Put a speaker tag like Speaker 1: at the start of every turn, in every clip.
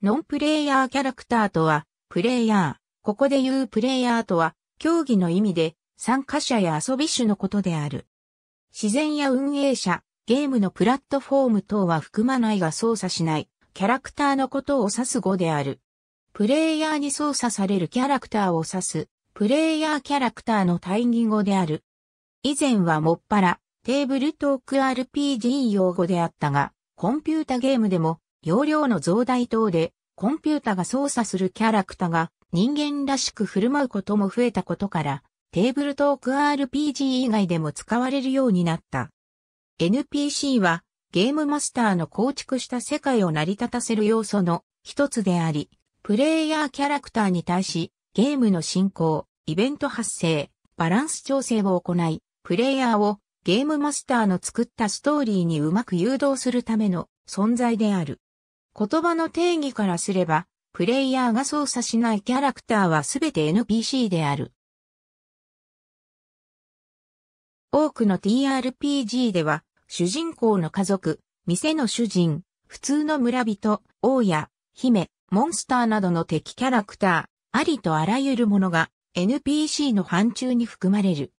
Speaker 1: ノンプレイヤーキャラクターとは、プレイヤー。ここで言うプレイヤーとは、競技の意味で、参加者や遊び種のことである。自然や運営者、ゲームのプラットフォーム等は含まないが操作しない、キャラクターのことを指す語である。プレイヤーに操作されるキャラクターを指す、プレイヤーキャラクターの対義語である。以前はもっぱら、テーブルトーク RPG 用語であったが、コンピュータゲームでも、容量の増大等で、コンピュータが操作するキャラクターが人間らしく振る舞うことも増えたことから、テーブルトーク RPG 以外でも使われるようになった。NPC はゲームマスターの構築した世界を成り立たせる要素の一つであり、プレイヤーキャラクターに対し、ゲームの進行、イベント発生、バランス調整を行い、プレイヤーをゲームマスターの作ったストーリーにうまく誘導するための存在である。言葉の定義からすれば、プレイヤーが操作しないキャラクターはすべて NPC である。多くの TRPG では、主人公の家族、店の主人、普通の村人、王や、姫、モンスターなどの敵キャラクター、ありとあらゆるものが NPC の範疇に含まれる。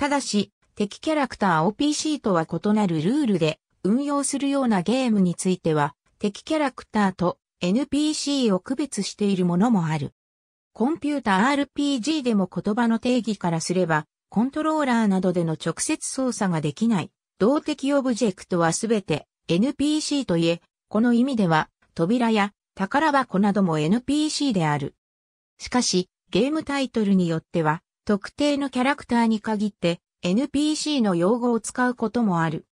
Speaker 1: ただし、敵キャラクター o PC とは異なるルールで運用するようなゲームについては、敵キャラクターと NPC を区別しているものもある。コンピュータ RPG でも言葉の定義からすれば、コントローラーなどでの直接操作ができない、動的オブジェクトはすべて NPC といえ、この意味では、扉や宝箱なども NPC である。しかし、ゲームタイトルによっては、特定のキャラクターに限って NPC の用語を使うこともある。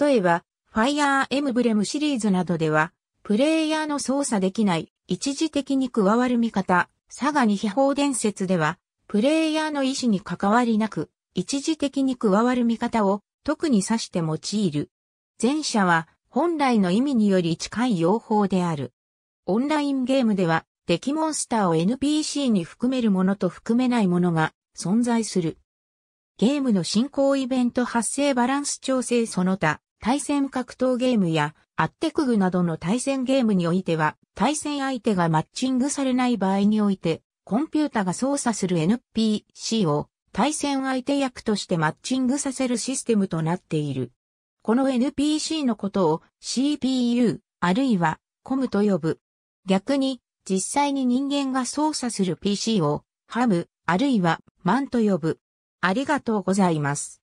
Speaker 1: 例えば、ファイアーエムブレムシリーズなどでは、プレイヤーの操作できない、一時的に加わる味方、佐賀に秘宝伝説では、プレイヤーの意思に関わりなく、一時的に加わる味方を特に指して用いる。前者は本来の意味により近い用法である。オンラインゲームでは敵モンスターを NPC に含めるものと含めないものが存在する。ゲームの進行イベント発生バランス調整その他、対戦格闘ゲームや、アッテクグなどの対戦ゲームにおいては、対戦相手がマッチングされない場合において、コンピュータが操作する NPC を対戦相手役としてマッチングさせるシステムとなっている。この NPC のことを CPU あるいは COM と呼ぶ。逆に実際に人間が操作する PC をハムあるいはマンと呼ぶ。ありがとうございます。